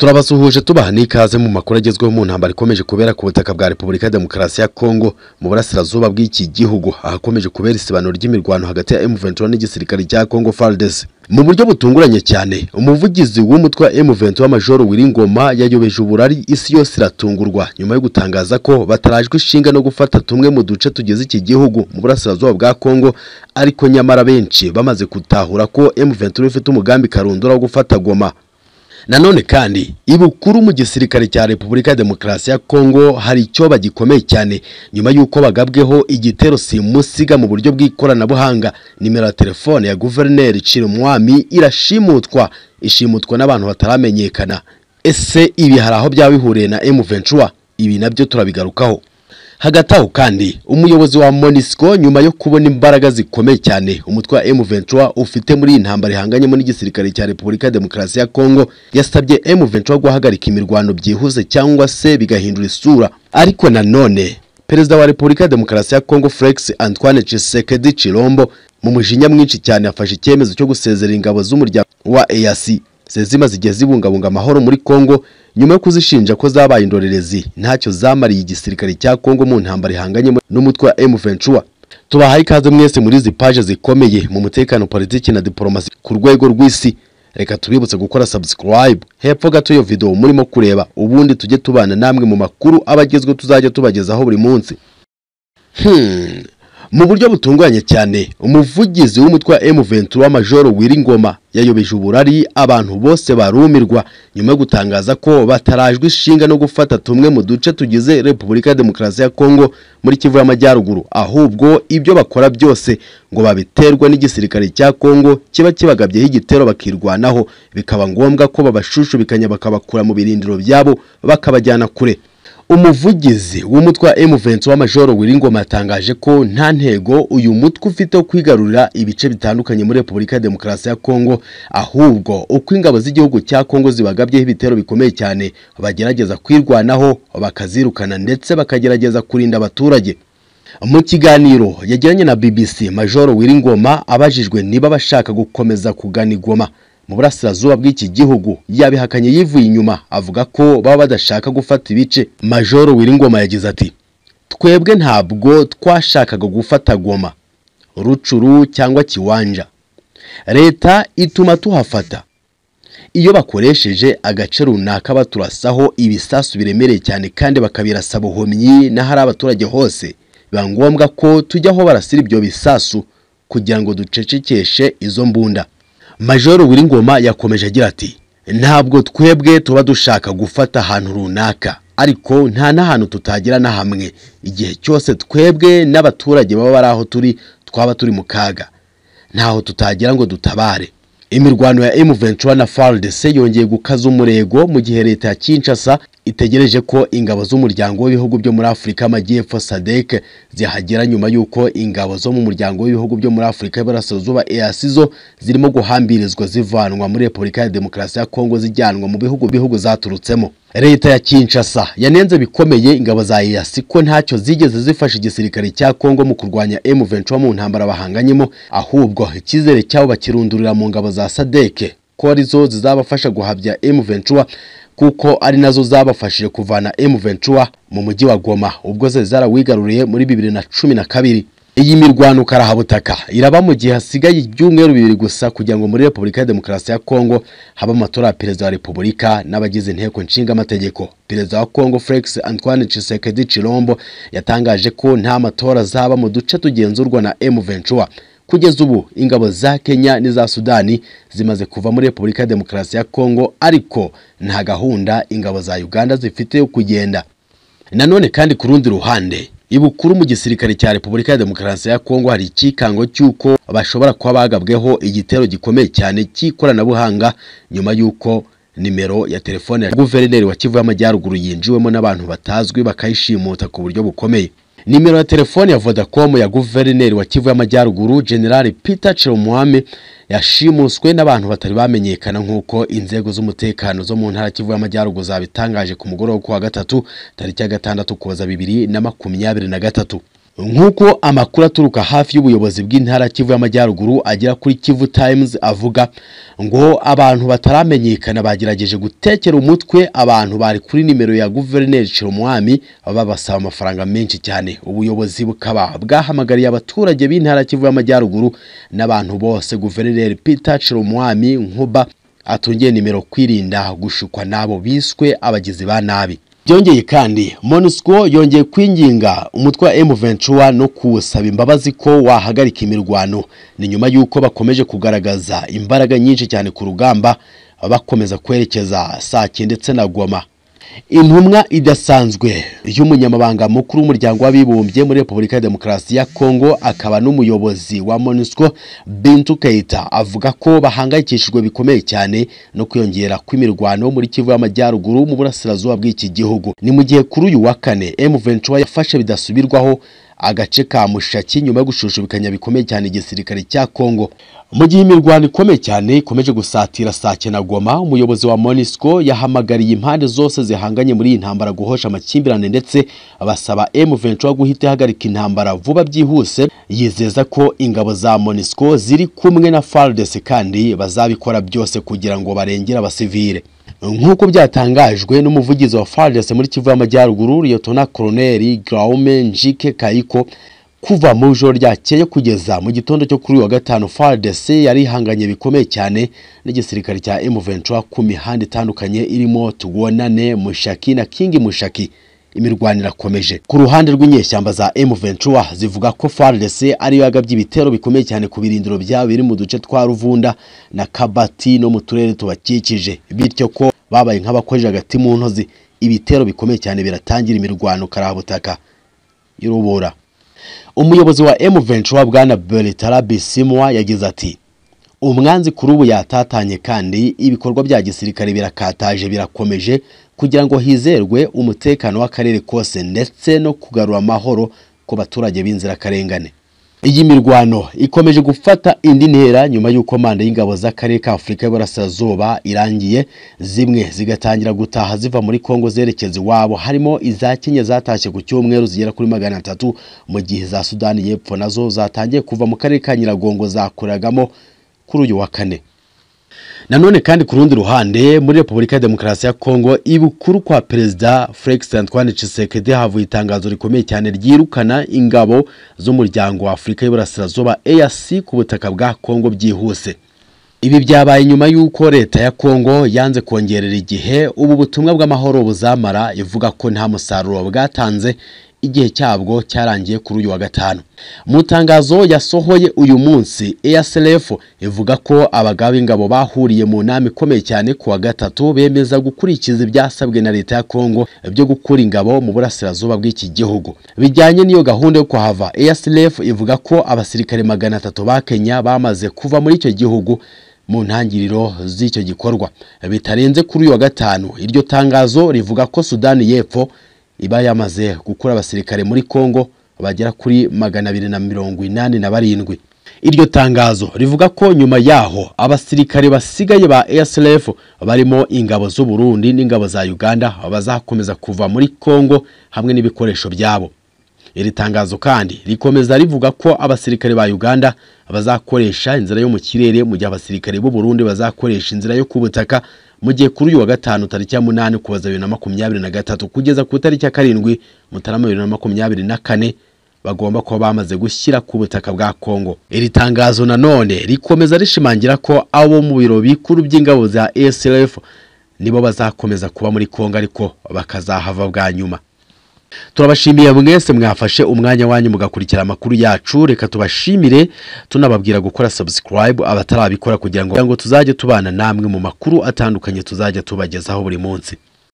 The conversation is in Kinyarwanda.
turabasuhuje tubahaniye ikaze mu makuru agezweho mu ntambara ikomeje kubera ku butaka bwa Repubulika ya Demokarasi ya Kongo mu burasirazuba bw'iki gihugu ahakomeje kubera isibanuro ry'imirwano hagati ya m n'igisirikare cya Kongo FARDC mu buryo butunguranye cyane umuvugizi w'umutwe wa M23 Ngoma yayobeje uburari isi yose iratungurwa nyuma yo gutangaza ko batarajwe ishinga no gufata tumwe mu duce tugize iki gihugu mu burasirazuba bwa Kongo ariko nyamara benshi bamaze gutahura ko M23 ifite umugambi karundura wo gufata Goma nanone kandi ibukuru mu gisirikare cya repubulika demokarasi ya kongo hari icyo bagikomeye cyane nyuma y'uko bagabweho igitero simusiga mu buryo bw'ikoranabuhanga nimero ya telefone ya guverineri umwami irashimutwa ishimutwa n'abantu bataramenyekana ese ibi hari aho byaba bihuriye na m ventura ibi nabyo turabigarukaho hagati aho kandi umuyobozi wa monisco nyuma yo kubona imbaraga zikomeye cyane umutwe wa M23 ufite muri iyi ntambara ihanganyemo n'igisirikare cya Repubulika ya Demokarasi ya Kongo yasabye M23 guhagarika imirwano byihuse cyangwa se bigahindura isura ariko nanone Perezida wa Repubulika ya Demokarasi ya Kongo Felix Antoine Tshisekedi Chirombo mu mujinya mwinshi cyane afashe icyemezo cyo gusezera ingabo z'umuryango wa EAC zimaze igihe zibungabunga amahoro muri Kongo nyuma yo kuzishinja ko zabaye indorerezi ntacyo zamariye igisirikare cya kongo mu ntambara ihanganye n'umutwe wa m tubahaye ikaze mwese muri izi paje zikomeye mu mutekano politiki na diplomasi ku rwego rw'isi reka tubibutse gukora subscribe hepfo gato iyo video murimo kureba ubundi tujye tubana namwe mu makuru abagezwe tuzajya tubagezaho buri munsi hmm. mu buryo butunganye cyane umuvugizi w’umutwa wa M23 Major Wiringoma yayobeje uburari abantu bose barumirwa nyuma yo gutangaza ko batarajwe ishinga no gufata tumwe mu duce tugize Repubulika ya Demokarasi ya Kongo muri Kivu y'Amajyaruguru ahubwo ibyo bakora byose ngo babiterwa n'igisirikare cya Kongo kiba kibagabyeho igitero bakirwanaho bikaba ngombwa ko babashushubikanya bakabakura mu birindiro byabo bakabajyana kure umuvugizi w'umutwe wa M23 Major Wiringoma atangaje ko nta ntego uyu mutwe ufite wo kwigarurira ibice bitandukanye muri Repubulika ya Demokarasi ya Kongo ahubwo uko ingabo z'igihugu cya Kongo zibagabyeho ibitero bikomeye cyane bagerageza kwirwanaho bakazirukana ndetse bakagerageza kurinda abaturage mu kiganiro yagiranye na BBC Major Wiringoma abajijwe niba bashaka gukomeza kugana igoma mu burasirazuba bw'iki gihugu yabihakanye yivuye inyuma avuga ko baba badashaka gufata ibice majoro wiringoma yagize ati twebwe ntabwo twashakaga gufata goma rucuru cyangwa kiwanja leta ituma tuhafata iyo bakoresheje agace runaka baturasaho ibisasu biremereye cyane kandi bakabirasa buhumyi n'ahari abaturage hose biba ngombwa ko tujyaho barasira ibyo bisasu kugira ngo ducecekeshe izo mbunda majoro w'iringoma yakomeje agira ati ntabwo twebwe tuba dushaka gufata ahantu runaka ariko nta n'ahantu tutagira na hamwe igihe cyose twebwe n'abaturage baba bari aho turi twaba turi mu kaga ntaho tutagira ngo dutabare imirwano ya M23 na FARDC yongeye gukaza umurego mu gihe leta ya Kinshasa itegereje ko ingabo z'umuryango w'ibihugu byo muri Afurika y'Amajyepfo SADC zihagera nyuma y'uko ingabo zo mu muryango w'ibihugu byo muri Afurika y'Iburasirazuba EAC zo zirimo guhambirizwa zivanwa muri Repubulika ya Demokarasi ya Kongo zijyanwa mu bihugu bihugu zaturutsemo leta ya Kinshasa yanenze bikomeye ingabo za EAC ko ntacyo zigeze zifasha igisirikare cya Kongo mu kurwanya m mu ntambara bahanganyemo ahubwo icyizere cyabo bakirundurira mu ngabo za SADC ko arizo zizabafasha guhabya m kuko ari nazo zabafashije kuvana M23 mu mujyi wa Goma ubwo ze zarawigaruriye muri bibiri na na cumi kabiri. iyi mirwano karahabutaka iraba mu gihe hasigaye ibyumweru bibiri gusa kugira ngo muri Repubulika ya Demokarasi ya Kongo haba amatora ya Perezida wa Repubulika n'abagize inteko nshinga amategeko Perezida wa Kongo Felix Antoine Chisekedi Chirombo yatangaje ko nta matora zaba mu duce tugenzurwa na M23 kugeza ubu ingabo za kenya n'iza sudani zimaze kuva muri repubulika ya demokarasi ya kongo ariko nta gahunda ingabo za uganda zifite yo kugenda nanone kandi ku rundi ruhande ibukuru mu gisirikare cya repubulika ya demokarasi ya kongo hari ikikango cy'uko bashobora kuba bagabweho igitero gikomeye cyane cy'ikoranabuhanga nyuma y'uko nimero ya telefone ya guverineri wa kivu y'amajyaruguru yinjiwemo n'abantu batazwi bakayishimuta ku buryo bukomeye nimero ya telefoni ya vodacom ya guverineri wa kivu y'amajyaruguru general peter ciromuhame yashimuswe n'abantu batari bamenyekana nk'uko inzego z'umutekano zo mu ntara kivu y'amajyaruguru zabitangaje ku mugoroba wo wa gatatu tariki ya gatandatu kuza bibiri na makumyabiri na gatatu nk'uko amakuru aturuka hafi y'ubuyobozi bw'intara Kivu y'Amajyaruguru agera kuri Kivu Times avuga ngo abantu bataramenyekana bagerageje gutekera umutwe abantu bari kuri nimero ya guverineri Cirumwami babasaba amafaranga menshi cyane ubuyobozi bukaba bwahamagariye abaturage b'intara Kivu y'Amajyaruguru n'abantu bose guverineri Peter Cirumwami Nkuba atungiye nimero kwirinda gushukwa nabo biswe abagizi ba nabi byongeye kandi monusco yongeye kwinginga umutwe wa m no kuwusaba imbabazi ko wahagarika imirwano ni nyuma y'uko bakomeje kugaragaza imbaraga nyinshi cyane ku rugamba bakomeza kwerekeza Sake ndetse na Goma intumwa idasanzwe y'umunyamabanga mukuru w'umuryango w'abibumbye muri repubulika ya demokarasi ya kongo akaba n'umuyobozi wa monusco bintu keita avuga ko bahangayikishijwe bikomeye cyane no kwiyongera kw'imirwano muri kivu y'amajyaruguru mu burasirazuba bw'iki gihugu ni mu gihe kuri uyu wa kane m ventura yafashe bidasubirwaho agace ka mushaki nyuma yo gushushubikanya bikomeye cyane igisirikare cya kongo mu gihe imirwano ikomeye cyane ikomeje gusatira sake na goma umuyobozi wa monisco yahamagariye impande zose zihanganye muri iyi ntambara guhosha amakimbirane ndetse basaba M23 guhita ihagarika intambara vuba byihuse yizeza ko ingabo za monisco ziri kumwe na FARDC kandi bazabikora byose kugira ngo barengere abasivile nk'uko byatangajwe n'umuvugizi wa fardes muri kivu y'amajyaruguru liyotona koroneri garaume njike kayiko kuva mu ijoro ryakeye kugeza mu gitondo cyo kuri uyu wa gatanu fardes yari ihanganye bikomeye cyane n'igisirikare cya emuventura ku mihanda itandukanye irimo tugwonane mushaki na kingi mushaki imirwano irakomeje ku ruhande rw'inyeshyamba za M23 zivuga ko FARDC ariyo yagabye ibitero bikomeye cyane ku birindiro byabo biri mu duce twa Ruvunda na Kabati no mu turere tubakikije bityo ko babaye nk'abakojeje agati mu ntozi ibitero bikomeye cyane biratangira imirwano karabutaka y'urubura umuyobozi wa M23 bwana Bertara Bisimwa yagize ati umwanzi kuri ubu yatatanye kandi ibikorwa bya gisirikare birakataje birakomeje kugira ngo hizerwe umutekano w'akarere kose ndetse no kugarura amahoro ku baturage b'inzirakarengane iyi mirwano ikomeje gufata indi ntera nyuma y'uko manda y'ingabo z'akarere ka afurika y’Iburasirazuba irangiye zimwe zigatangira gutaha ziva muri kongo zerekeza iwabo harimo iza kenya zatashye ku cyumweru zigera kuri magana atatu mu gihe za sudani y'epfo nazo zatangiye kuva mu karere ka nyiragongo zakoreragamo kuri uyu wa kane nanone kandi ku rundi ruhande muri repubulika ya demokarasi ya kongo ibukuru kwa perezida felix antoine Tshisekedi havuye itangazo rikomeye cyane ryirukana ingabo z'umuryango wa afurika y’iburasirazuba EAC ku butaka bwa kongo byihuse ibi byabaye nyuma y'uko leta ya kongo yanze kongerera igihe ubu butumwa bw'amahoro buzamara ivuga ko nta musaruro bwatanze igihe cyabwo cyarangiye kuri uyu wa gatanu mu tangazo yasohoye uyu munsi aircf ivuga ko abagabo b’ingabo bahuriye mu nama ikomeye cyane ku wa gatatu bemeza gukurikiza ibyasabwe na leta ya Congo byo gukura ingabo mu burasirazuba bw'iki gihugu bijyanye n'iyo gahunda yo kuhava aircf ivuga ko abasirikare magana atatu ba kenya bamaze kuva muri icyo gihugu mu ntangiriro z'icyo gikorwa bitarenze kuri uyu wa gatanu iryo tangazo rivuga ko sudani y'epfo iba yamaze gukura abasirikare muri Congo bagera kuri magana abiri na mirongo inani na barindwi iryo tangazo rivuga ko nyuma yaho abasirikare basigaye ba ASLF barimo ingabo z'u Burundi n'ingabo za Uganda bazakomeza kuva muri Congo hamwe n'ibikoresho byabo iri tangazo kandi rikomeza rivuga ko abasirikare ba Uganda bazakoresha inzira yo mu kirere mu gihe abasirikare b'u Burundi bazakoresha inzira yo ku butaka mu gihe kuri uyu wa gatanu tariki ya munani kubaza bibiri na makumyabiri na gatatu kugeza ku itariki ya karindwi mutarama bibiri na makumyabiri na kane bagomba kuba bamaze gushyira ku butaka bwa Kongo. Iri tangazo nanone rikomeza rishimangira ko abo mu biro bikuru by'ingabo za SLF nibo bazakomeza kuba muri Kongo ariko bakazahava bwa nyuma turabashimiye mwese mwafashe umwanya wanyu mugakurikira amakuru yacu reka tubashimire tunababwira gukora subscribe abatarabikora kugira ngo tuzajye tubana namwe mu makuru atandukanye tuzajya tubagezaho buri munsi